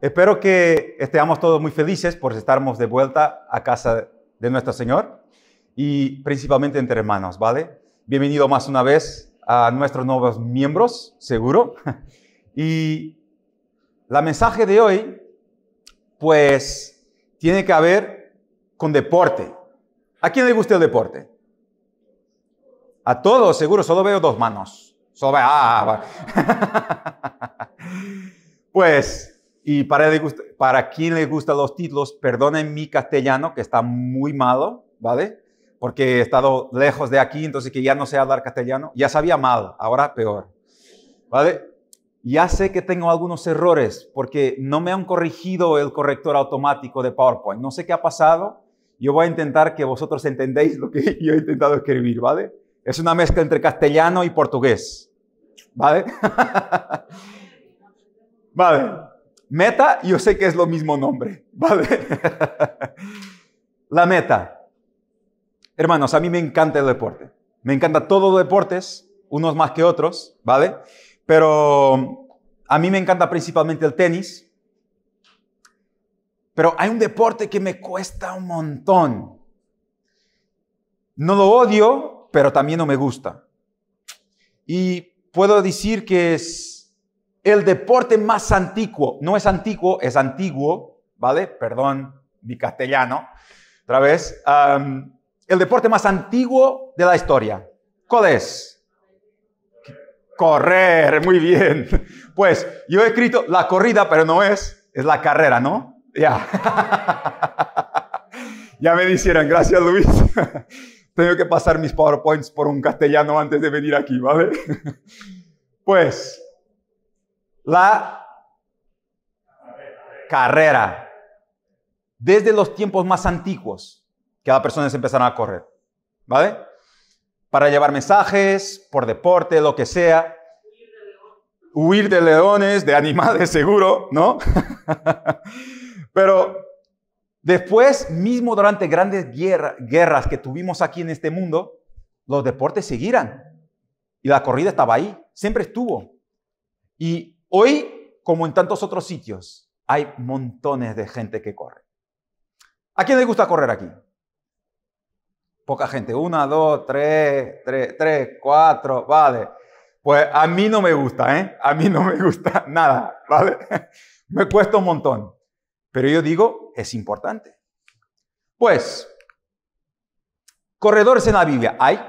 Espero que estemos todos muy felices por estarmos de vuelta a casa de nuestro Señor y principalmente entre hermanos, ¿vale? Bienvenido más una vez a nuestros nuevos miembros, seguro. Y la mensaje de hoy, pues, tiene que ver con deporte. ¿A quién le gusta el deporte? A todos, seguro, solo veo dos manos. Solo veo, ah, ah, ah. pues, y para, para quien le gustan los títulos, perdonen mi castellano, que está muy malo, ¿vale? Porque he estado lejos de aquí, entonces que ya no sé hablar castellano. Ya sabía mal, ahora peor, ¿vale? Ya sé que tengo algunos errores porque no me han corregido el corrector automático de PowerPoint. No sé qué ha pasado. Yo voy a intentar que vosotros entendáis lo que yo he intentado escribir, ¿vale? Es una mezcla entre castellano y portugués, ¿vale? vale. Meta, yo sé que es lo mismo nombre, ¿vale? la meta. Hermanos, a mí me encanta el deporte. Me encanta todos los deportes, unos más que otros, ¿vale? Pero um, a mí me encanta principalmente el tenis. Pero hay un deporte que me cuesta un montón. No lo odio, pero también no me gusta. Y puedo decir que es el deporte más antiguo, no es antiguo, es antiguo, ¿vale? Perdón, mi castellano, otra vez. el deporte más antiguo de la historia. ¿Cuál es? Correr, muy bien. Pues yo he escrito la corrida, pero no es, es la carrera, ¿no? Ya. ya me dijeron, gracias Luis. Tengo que pasar mis PowerPoints por un castellano antes de venir aquí, ¿vale? pues la carrera. Desde los tiempos más antiguos que las personas empezaron a correr. ¿Vale? Para llevar mensajes, por deporte, lo que sea. Huir de leones, de animales, seguro, ¿no? Pero después, mismo durante grandes guerras que tuvimos aquí en este mundo, los deportes seguirán. Y la corrida estaba ahí, siempre estuvo. Y Hoy, como en tantos otros sitios, hay montones de gente que corre. ¿A quién le gusta correr aquí? Poca gente. Una, dos, tres, tres, tres, cuatro, vale. Pues a mí no me gusta, ¿eh? A mí no me gusta nada, ¿vale? me cuesta un montón. Pero yo digo, es importante. Pues, corredores en la Biblia, ¿hay?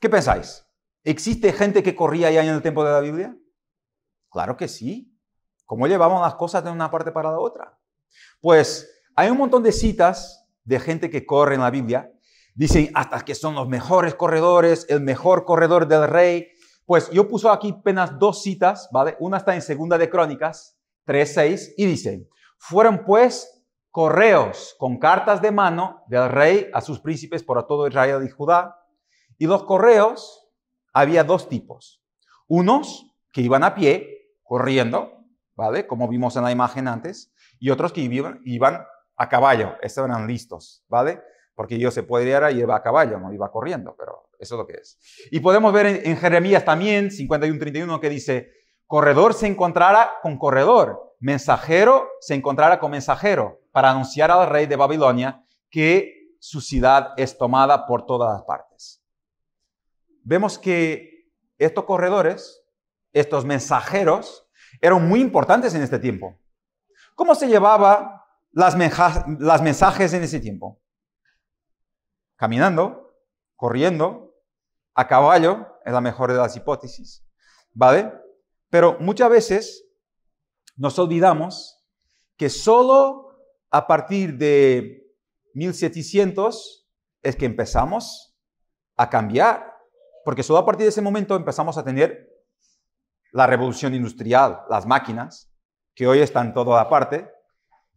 ¿Qué pensáis? ¿Existe gente que corría ya en el tiempo de la Biblia? Claro que sí. ¿Cómo llevamos las cosas de una parte para la otra? Pues hay un montón de citas de gente que corre en la Biblia. Dicen hasta que son los mejores corredores, el mejor corredor del rey. Pues yo puso aquí apenas dos citas, ¿vale? Una está en Segunda de Crónicas 3.6 y dice, fueron pues correos con cartas de mano del rey a sus príncipes por todo Israel y Judá. Y los correos había dos tipos. Unos que iban a pie corriendo, ¿vale? Como vimos en la imagen antes, y otros que iban, a caballo, eran listos, ¿vale? Porque yo se podría ir iba a caballo, no iba corriendo, pero eso es lo que es. Y podemos ver en, Jeremías también, 51-31, que dice, corredor se encontrará con corredor, mensajero se encontrará con mensajero, para anunciar al rey de Babilonia que su ciudad es tomada por todas las partes. Vemos que estos corredores estos mensajeros, eran muy importantes en este tiempo. ¿Cómo se llevaba las, las mensajes en ese tiempo? Caminando, corriendo, a caballo, es la mejor de las hipótesis, ¿vale? Pero muchas veces nos olvidamos que solo a partir de 1700 es que empezamos a cambiar, porque solo a partir de ese momento empezamos a tener la revolución industrial, las máquinas, que hoy están todo aparte.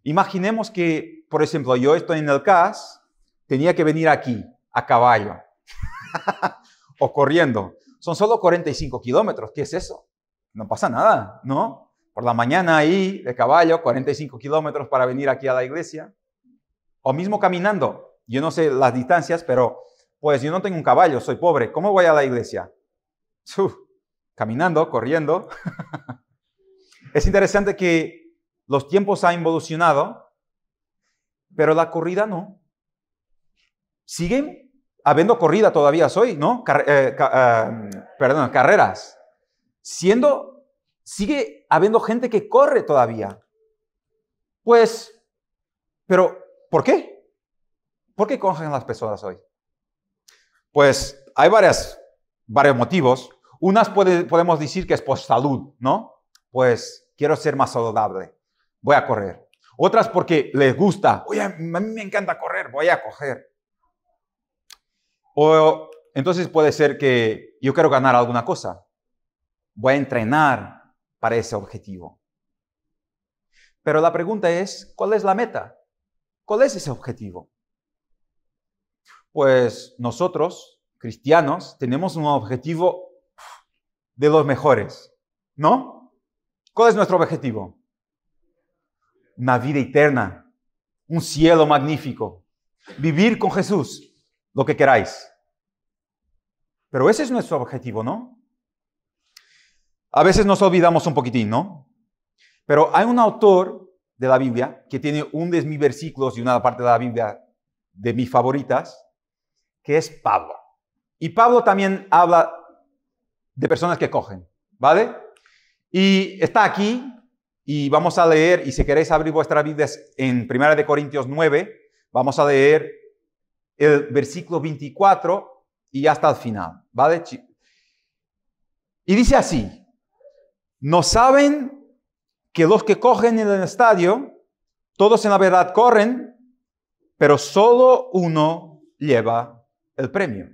Imaginemos que, por ejemplo, yo estoy en el CAS, tenía que venir aquí, a caballo, o corriendo. Son solo 45 kilómetros, ¿qué es eso? No pasa nada, ¿no? Por la mañana ahí, de caballo, 45 kilómetros para venir aquí a la iglesia, o mismo caminando. Yo no sé las distancias, pero pues yo no tengo un caballo, soy pobre. ¿Cómo voy a la iglesia? Uf caminando, corriendo. es interesante que los tiempos han evolucionado, pero la corrida no. Siguen habiendo corrida todavía hoy, ¿no? Eh, perdón, carreras. Siendo, sigue habiendo gente que corre todavía. Pues, pero, ¿por qué? ¿Por qué cogen las personas hoy? Pues hay varias, varios motivos. Unas podemos decir que es por salud, ¿no? Pues quiero ser más saludable, voy a correr. Otras porque les gusta, oye, a mí me encanta correr, voy a correr. O entonces puede ser que yo quiero ganar alguna cosa, voy a entrenar para ese objetivo. Pero la pregunta es, ¿cuál es la meta? ¿Cuál es ese objetivo? Pues nosotros, cristianos, tenemos un objetivo de los mejores, ¿no? ¿Cuál es nuestro objetivo? Una vida eterna, un cielo magnífico, vivir con Jesús, lo que queráis. Pero ese es nuestro objetivo, ¿no? A veces nos olvidamos un poquitín, ¿no? Pero hay un autor de la Biblia que tiene un de mis versículos y una parte de la Biblia de mis favoritas, que es Pablo. Y Pablo también habla de personas que cogen, ¿vale? Y está aquí y vamos a leer, y si queréis abrir vuestras vidas en Primera de Corintios 9, vamos a leer el versículo 24 y hasta el final, ¿vale? Y dice así, no saben que los que cogen en el estadio, todos en la verdad corren, pero solo uno lleva el premio.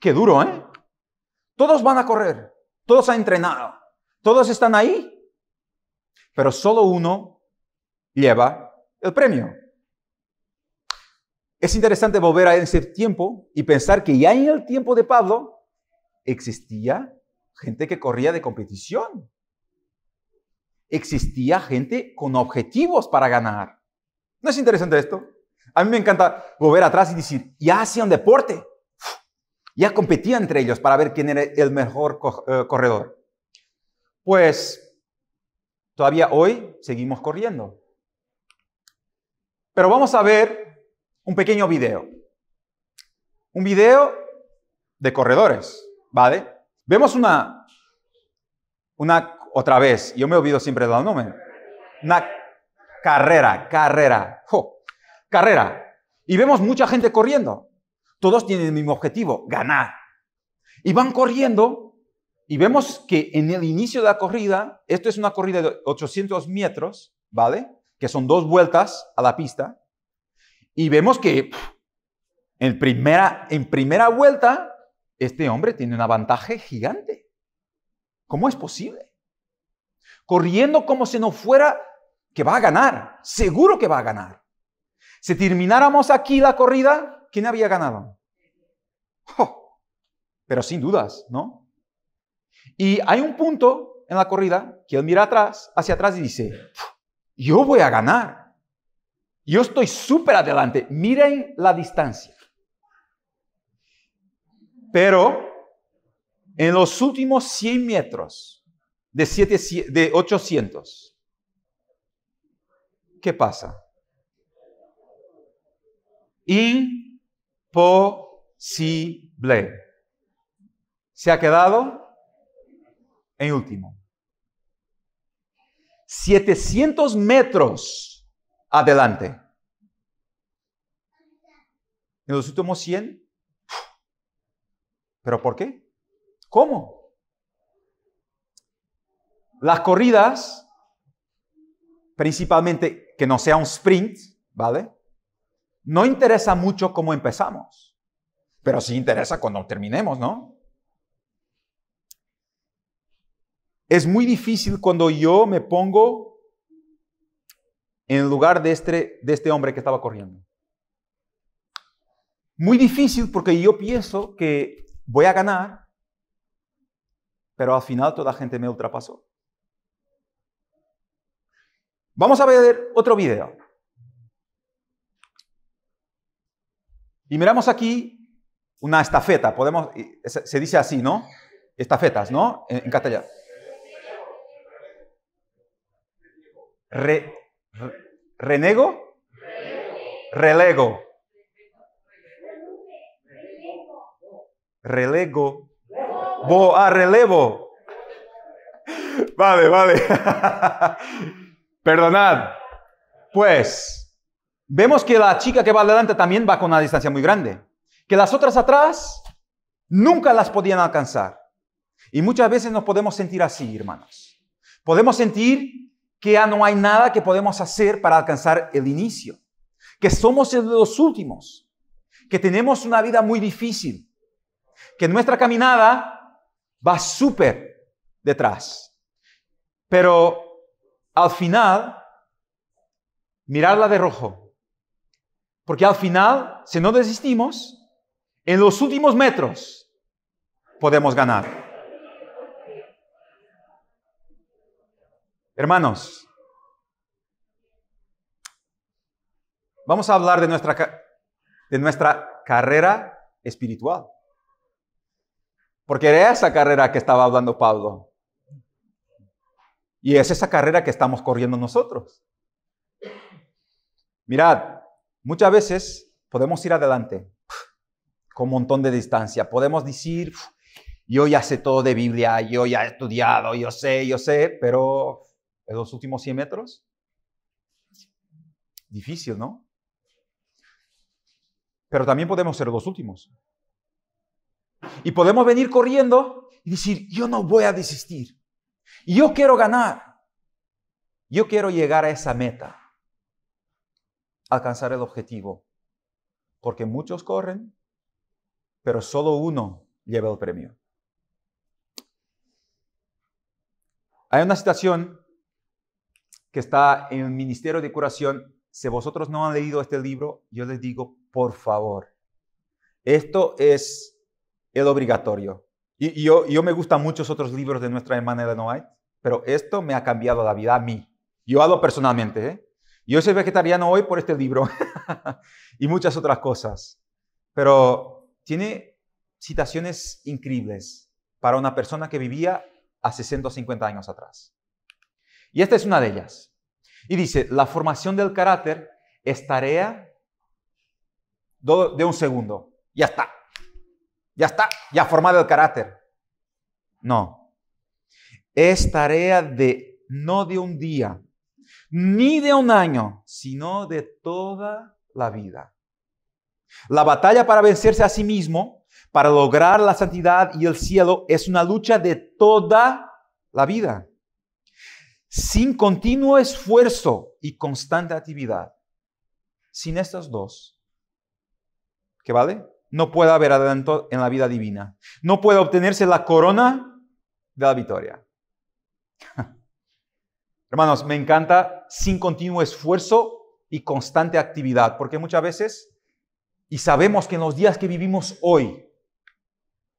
qué duro, ¿eh? Todos van a correr, todos han entrenado, todos están ahí, pero solo uno lleva el premio. Es interesante volver a ese tiempo y pensar que ya en el tiempo de Pablo existía gente que corría de competición. Existía gente con objetivos para ganar. ¿No es interesante esto? A mí me encanta volver atrás y decir, ya un deporte, ya competía entre ellos para ver quién era el mejor eh, corredor. Pues todavía hoy seguimos corriendo. Pero vamos a ver un pequeño video. Un video de corredores, ¿vale? Vemos una, una, otra vez, yo me olvido siempre del nombre, una carrera, carrera, carrera. Y vemos mucha gente corriendo. Todos tienen el mismo objetivo, ganar. Y van corriendo y vemos que en el inicio de la corrida, esto es una corrida de 800 metros, ¿vale? Que son dos vueltas a la pista. Y vemos que en primera, en primera vuelta, este hombre tiene una ventaja gigante. ¿Cómo es posible? Corriendo como si no fuera que va a ganar, seguro que va a ganar. Si termináramos aquí la corrida, ¿quién había ganado? Pero sin dudas, ¿no? Y hay un punto en la corrida que él mira atrás, hacia atrás y dice, yo voy a ganar. Yo estoy súper adelante. Miren la distancia. Pero en los últimos 100 metros de, de 800, ¿qué pasa? Y posible. Se ha quedado en último. 700 metros adelante. En los últimos 100. ¿Pero por qué? ¿Cómo? Las corridas, principalmente que no sea un sprint, ¿vale? No interesa mucho cómo empezamos, pero sí interesa cuando terminemos, ¿no? Es muy difícil cuando yo me pongo en el lugar de este, de este hombre que estaba corriendo. Muy difícil porque yo pienso que voy a ganar, pero al final toda la gente me ultrapasó. Vamos a ver otro video. Y miramos aquí una estafeta, podemos, se dice así, ¿no? Estafetas, ¿no? En, catalán. castellano. Re, ¿Renego? Relego. Relego. Bo, ah, relevo. Vale, vale. Perdonad. Pues. Vemos que la chica que va adelante también va con una distancia muy grande. Que las otras atrás nunca las podían alcanzar. Y muchas veces nos podemos sentir así, hermanos. Podemos sentir que ya no hay nada que podemos hacer para alcanzar el inicio. Que somos los últimos. Que tenemos una vida muy difícil. Que nuestra caminada va súper detrás. Pero al final, mirarla de rojo porque al final, si no desistimos, en los últimos metros podemos ganar. Hermanos, vamos a hablar de nuestra, de nuestra carrera espiritual. Porque era esa carrera que estaba hablando Pablo. Y es esa carrera que estamos corriendo nosotros. Mirad, Muchas veces podemos ir adelante con un montón de distancia. Podemos decir, yo ya sé todo de Biblia, yo ya he estudiado, yo sé, yo sé, pero en los últimos 100 metros, difícil, ¿no? Pero también podemos ser los últimos. Y podemos venir corriendo y decir, yo no voy a desistir. Yo quiero ganar. Yo quiero llegar a esa meta alcanzar el objetivo. Porque muchos corren, pero solo uno lleva el premio. Hay una citación que está en el Ministerio de Curación. Si vosotros no han leído este libro, yo les digo, por favor. Esto es el obligatorio. Y, yo, me gustan muchos otros libros de nuestra hermana Elena White, pero esto me ha cambiado la vida a mí. Yo hablo personalmente, ¿eh? Yo soy vegetariano hoy por este libro y muchas otras cosas. Pero tiene citaciones increíbles para una persona que vivía a 60 años atrás. Y esta es una de ellas. Y dice, la formación del carácter es tarea de un segundo. Ya está. Ya está. Ya formado el carácter. No. Es tarea de no de un día, ni de un año, sino de toda la vida. La batalla para vencerse a sí mismo, para lograr la santidad y el cielo, es una lucha de toda la vida. Sin continuo esfuerzo y constante actividad, sin estas dos, ¿qué vale? No puede haber adelanto en la vida divina. No puede obtenerse la corona de la victoria. Hermanos, me encanta sin continuo esfuerzo y constante actividad, porque muchas veces, y sabemos que en los días que vivimos hoy,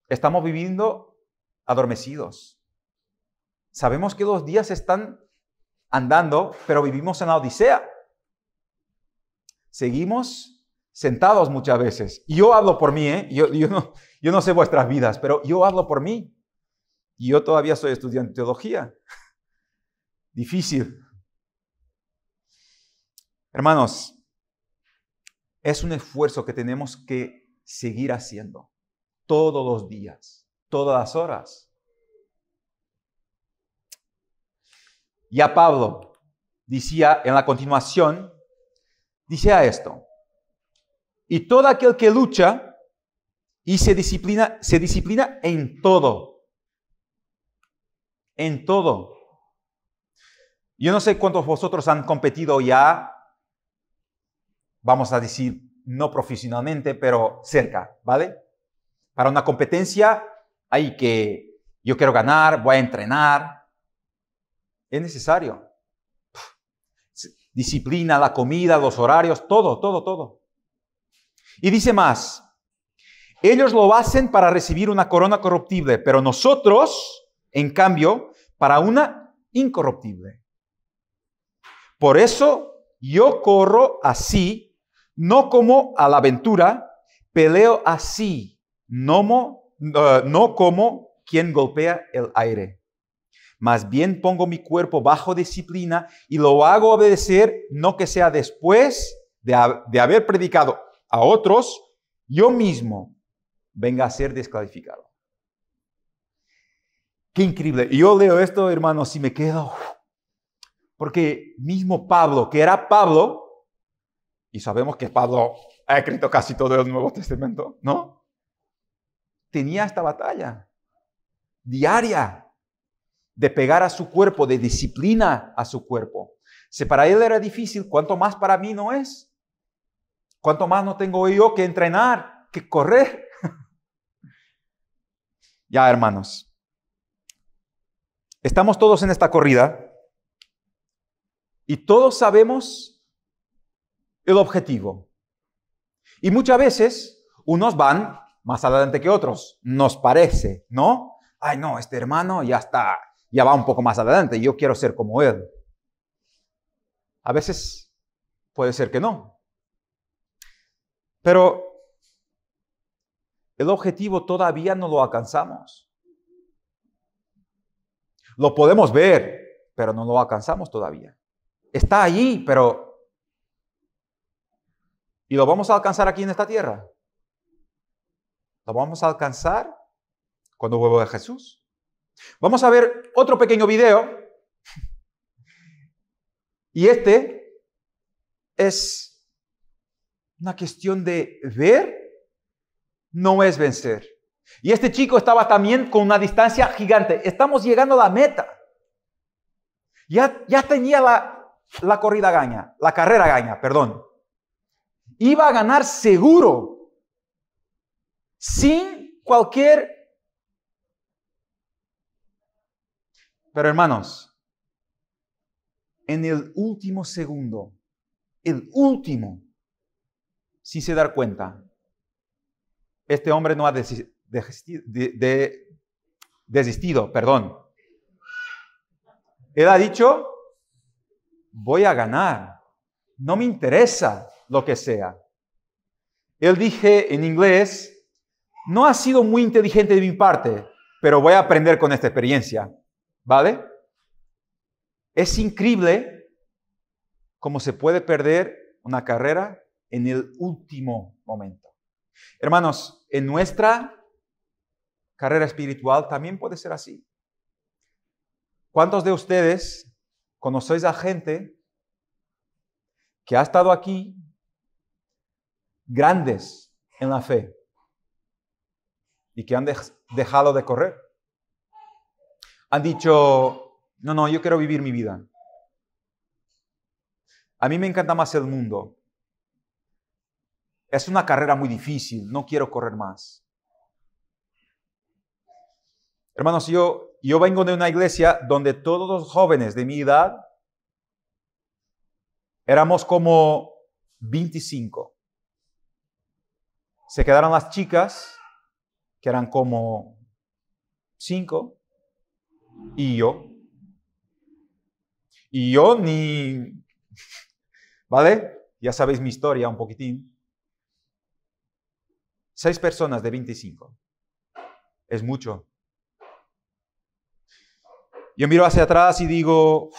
estamos viviendo adormecidos. Sabemos que los días están andando, pero vivimos en la odisea. Seguimos sentados muchas veces. Y yo hablo por mí, ¿eh? yo, no, yo no sé vuestras vidas, pero yo hablo por mí. Y yo todavía soy estudiante de teología difícil. Hermanos, es un esfuerzo que tenemos que seguir haciendo todos los días, todas las horas. a Pablo decía en la continuación, decía esto, y todo aquel que lucha y se disciplina, se disciplina en todo, en todo. Yo no sé cuántos vosotros han competido ya, vamos a decir, no profesionalmente, pero cerca, ¿vale? Para una competencia hay que, yo quiero ganar, voy a entrenar. Es necesario. Disciplina, la comida, los horarios, todo, todo, todo. Y dice más, ellos lo hacen para recibir una corona corruptible, pero nosotros, en cambio, para una incorruptible. Por eso yo corro así, no como a la aventura, peleo así, no, como quien golpea el aire. Más bien pongo mi cuerpo bajo disciplina y lo hago obedecer, no que sea después de, haber predicado a otros, yo mismo venga a ser descalificado. Qué increíble. Yo leo esto, hermano, si me quedo, porque mismo Pablo, que era Pablo, y sabemos que Pablo ha escrito casi todo el Nuevo Testamento, ¿no? Tenía esta batalla diaria de pegar a su cuerpo, de disciplina a su cuerpo. Si para él era difícil, ¿cuánto más para mí no es? ¿Cuánto más no tengo yo que entrenar, que correr? ya, hermanos, estamos todos en esta corrida y todos sabemos el objetivo. Y muchas veces unos van más adelante que otros, nos parece, ¿no? Ay, no, este hermano ya está, ya va un poco más adelante, yo quiero ser como él. A veces puede ser que no. Pero el objetivo todavía no lo alcanzamos. Lo podemos ver, pero no lo alcanzamos todavía está allí, pero ¿Y lo vamos a alcanzar aquí en esta tierra? Lo vamos a alcanzar cuando vuelva de Jesús. Vamos a ver otro pequeño video. Y este es una cuestión de ver, no es vencer. Y este chico estaba también con una distancia gigante. Estamos llegando a la meta. Ya, ya tenía la, la corrida gaña, la carrera gaña, perdón. Iba a ganar seguro, sin cualquier... Pero hermanos, en el último segundo, el último, si se dar cuenta, este hombre no ha desistido, desistido perdón. Él ha dicho, voy a ganar. No me interesa lo que sea. Él dije en inglés, no ha sido muy inteligente de mi parte, pero voy a aprender con esta experiencia. ¿Vale? Es increíble cómo se puede perder una carrera en el último momento. Hermanos, en nuestra carrera espiritual también puede ser así. ¿Cuántos de ustedes conocéis a gente que ha estado aquí grandes en la fe y que han dejado de correr. Han dicho, no, no, yo quiero vivir mi vida. A mí me encanta más el mundo. Es una carrera muy difícil, no quiero correr más. Hermanos, yo yo vengo de una iglesia donde todos los jóvenes de mi edad éramos como 25. Se quedaron las chicas, que eran como 5, y yo. Y yo ni... ¿Vale? Ya sabéis mi historia un poquitín. Seis personas de 25. Es mucho. Yo miro hacia atrás y digo,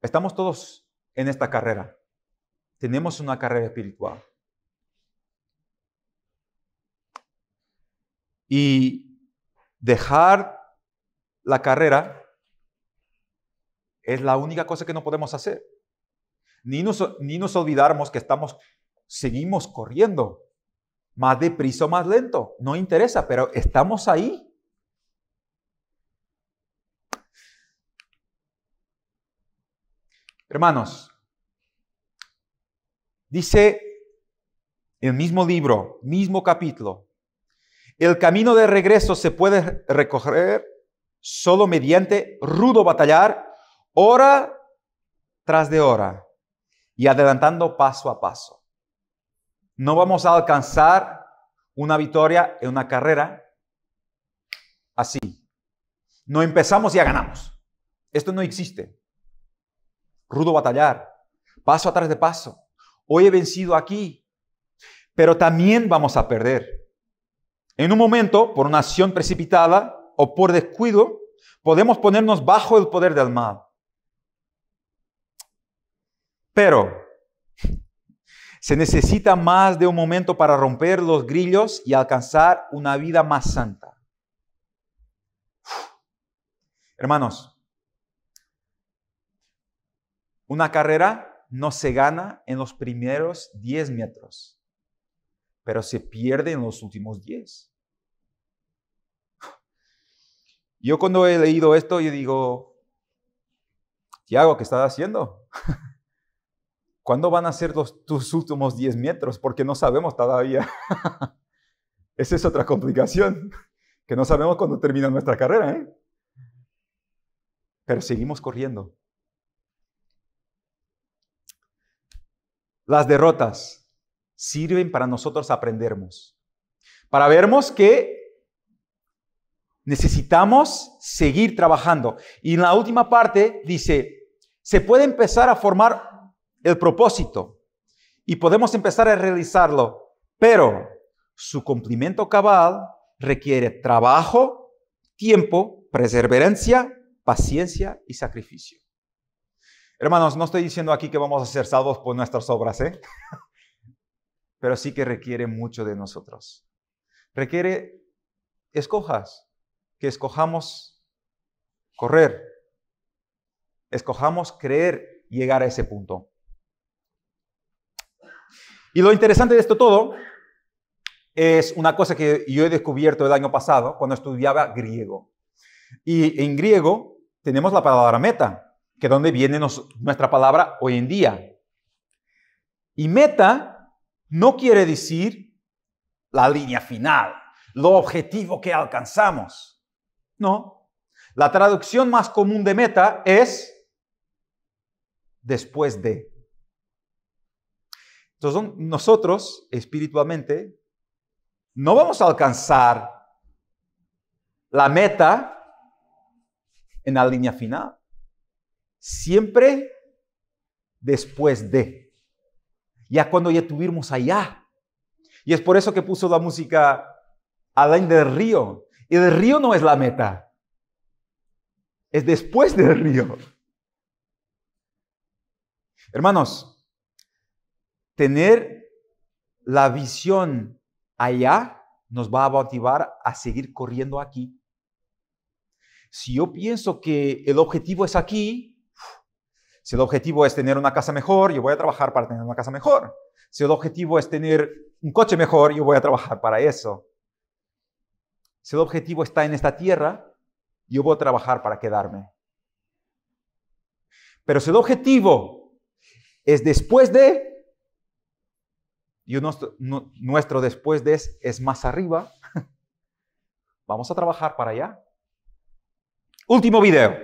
estamos todos en esta carrera. Tenemos una carrera espiritual. Y dejar la carrera es la única cosa que no podemos hacer. Ni nos, ni nos olvidamos que estamos, seguimos corriendo. Más deprisa o más lento, no interesa, pero estamos ahí. Hermanos, dice el mismo libro, mismo capítulo, el camino de regreso se puede recoger solo mediante rudo batallar, hora tras de hora y adelantando paso a paso. No vamos a alcanzar una victoria en una carrera así. No empezamos y ya ganamos. Esto no existe rudo batallar, paso atrás de paso. Hoy he vencido aquí, pero también vamos a perder. En un momento, por una acción precipitada o por descuido, podemos ponernos bajo el poder del mal. Pero se necesita más de un momento para romper los grillos y alcanzar una vida más santa. Hermanos, una carrera no se gana en los primeros 10 metros, pero se pierde en los últimos 10. Yo cuando he leído esto, yo digo, Tiago, ¿qué estás haciendo? ¿Cuándo van a ser tus últimos 10 metros? Porque no sabemos todavía. Esa es otra complicación, que no sabemos cuándo termina nuestra carrera. ¿eh? Pero seguimos corriendo. Las derrotas sirven para nosotros aprendernos, para vermos que necesitamos seguir trabajando. Y en la última parte dice, se puede empezar a formar el propósito y podemos empezar a realizarlo, pero su cumplimiento cabal requiere trabajo, tiempo, perseverancia, paciencia y sacrificio. Hermanos, no estoy diciendo aquí que vamos a ser salvos por nuestras obras, ¿eh? pero sí que requiere mucho de nosotros. Requiere, escojas, que escojamos correr, escojamos creer llegar a ese punto. Y lo interesante de esto todo es una cosa que yo he descubierto el año pasado cuando estudiaba griego. Y en griego tenemos la palabra meta que donde viene nuestra palabra hoy en día. Y meta no quiere decir la línea final, lo objetivo que alcanzamos. No. La traducción más común de meta es después de. Entonces nosotros espiritualmente no vamos a alcanzar la meta en la línea final siempre después de. Ya cuando ya estuvimos allá. Y es por eso que puso la música Alain del Río. Y río no es la meta. Es después del río. Hermanos, tener la visión allá nos va a motivar a seguir corriendo aquí. Si yo pienso que el objetivo es aquí, si el objetivo es tener una casa mejor, yo voy a trabajar para tener una casa mejor. Si el objetivo es tener un coche mejor, yo voy a trabajar para eso. Si el objetivo está en esta tierra, yo voy a trabajar para quedarme. Pero si el objetivo es después de, y nuestro, después de es, es más arriba, vamos a trabajar para allá. Último video,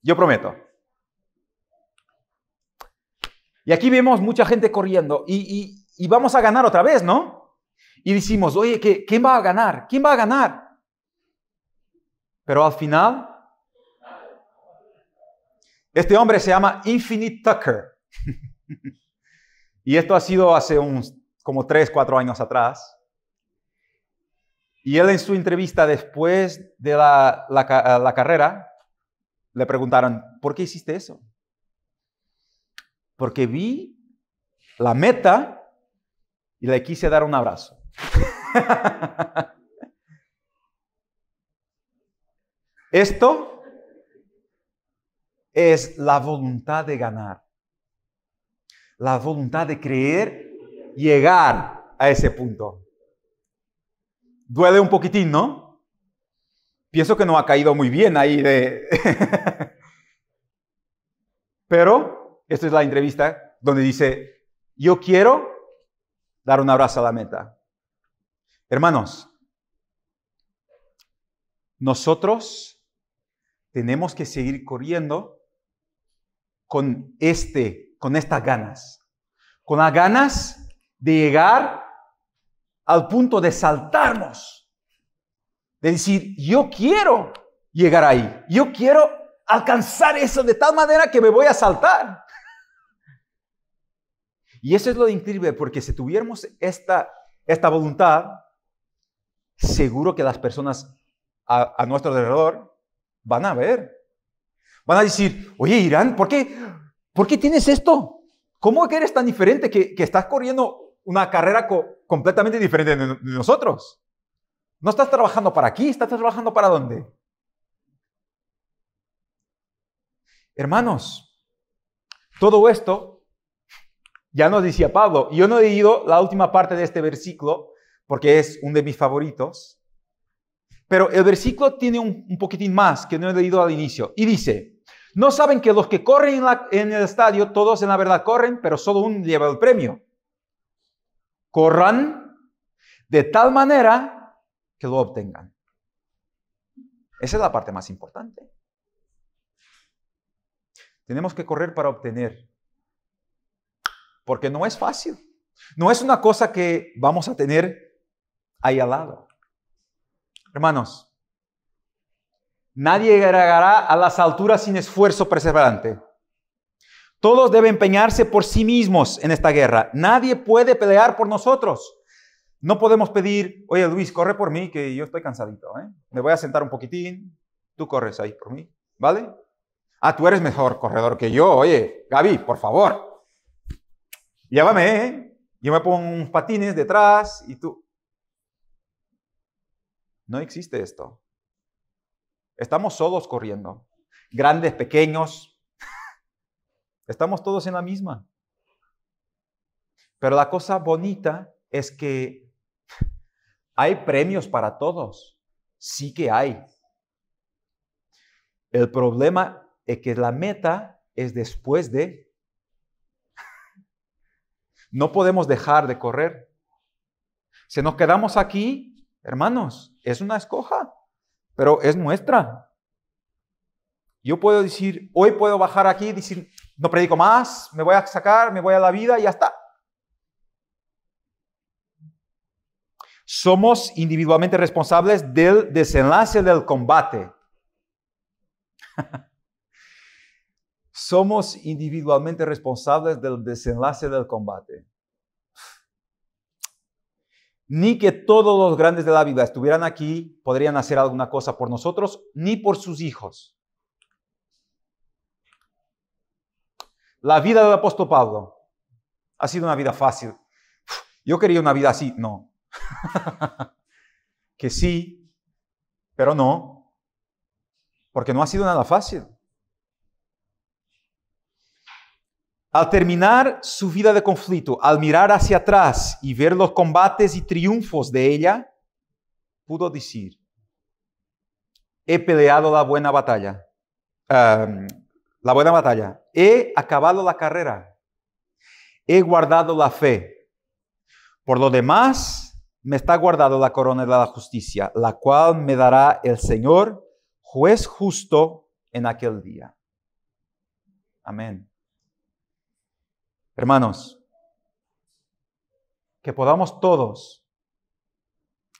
yo prometo. Y aquí vemos mucha gente corriendo y, vamos a ganar otra vez, ¿no? Y decimos, oye, ¿quién va a ganar? ¿Quién va a ganar? Pero al final, este hombre se llama Infinite Tucker. y esto ha sido hace unos como tres, cuatro años atrás. Y él en su entrevista después de la carrera, le preguntaron, ¿por qué hiciste eso? porque vi la meta y le quise dar un abrazo. Esto es la voluntad de ganar, la voluntad de creer, llegar a ese punto. Duele un poquitín, ¿no? Pienso que no ha caído muy bien ahí de... Pero esta es la entrevista donde dice, yo quiero dar un abrazo a la meta. Hermanos, nosotros tenemos que seguir corriendo con, este, con estas ganas, con las ganas de llegar al punto de saltarnos, de decir, yo quiero llegar ahí, yo quiero alcanzar eso de tal manera que me voy a saltar. Y eso es lo increíble, porque si tuviéramos esta, esta voluntad, seguro que las personas a, nuestro alrededor van a ver. Van a decir, oye, Irán, ¿por qué, ¿por qué tienes esto? ¿Cómo que eres tan diferente que, que estás corriendo una carrera completamente diferente de nosotros? No estás trabajando para aquí, estás trabajando para dónde. Hermanos, todo esto ya nos decía Pablo. y Yo no he leído la última parte de este versículo porque es uno de mis favoritos. Pero el versículo tiene un, poquitín más que no he leído al inicio. Y dice, no saben que los que corren en, el estadio, todos en la verdad corren, pero solo un lleva el premio. Corran de tal manera que lo obtengan. Esa es la parte más importante. Tenemos que correr para obtener porque no es fácil. No es una cosa que vamos a tener ahí al lado. Hermanos, nadie llegará a las alturas sin esfuerzo perseverante. Todos deben empeñarse por sí mismos en esta guerra. Nadie puede pelear por nosotros. No podemos pedir, oye Luis, corre por mí, que yo estoy cansadito. ¿eh? Me voy a sentar un poquitín, tú corres ahí por mí, ¿vale? Ah, tú eres mejor corredor que yo, oye, Gaby, por favor. Llámame, ¿eh? yo me pongo unos patines detrás y tú. No existe esto. Estamos todos corriendo, grandes, pequeños. Estamos todos en la misma. Pero la cosa bonita es que hay premios para todos. Sí que hay. El problema es que la meta es después de no podemos dejar de correr. Si nos quedamos aquí, hermanos, es una escoja, pero es nuestra. Yo puedo decir, hoy puedo bajar aquí y decir, no predico más, me voy a sacar, me voy a la vida y ya está. Somos individualmente responsables del desenlace del combate. somos individualmente responsables del desenlace del combate. Ni que todos los grandes de la vida estuvieran aquí, podrían hacer alguna cosa por nosotros, ni por sus hijos. La vida del apóstol Pablo ha sido una vida fácil. Yo quería una vida así, no. que sí, pero no. Porque no ha sido nada fácil. Al terminar su vida de conflicto, al mirar hacia atrás y ver los combates y triunfos de ella, pudo decir, he peleado la buena batalla, em, la buena batalla, he acabado la carrera, he guardado la fe. Por lo demás, me está guardado la corona de la justicia, la cual me dará el Señor, juez justo, en aquel día. Amén. Hermanos, que podamos todos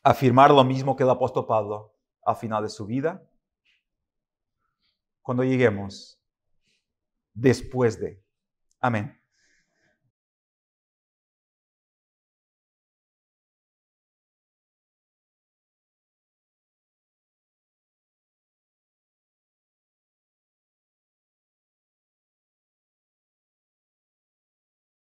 afirmar lo mismo que el apóstol Pablo al final de su vida, cuando lleguemos después de. Amén.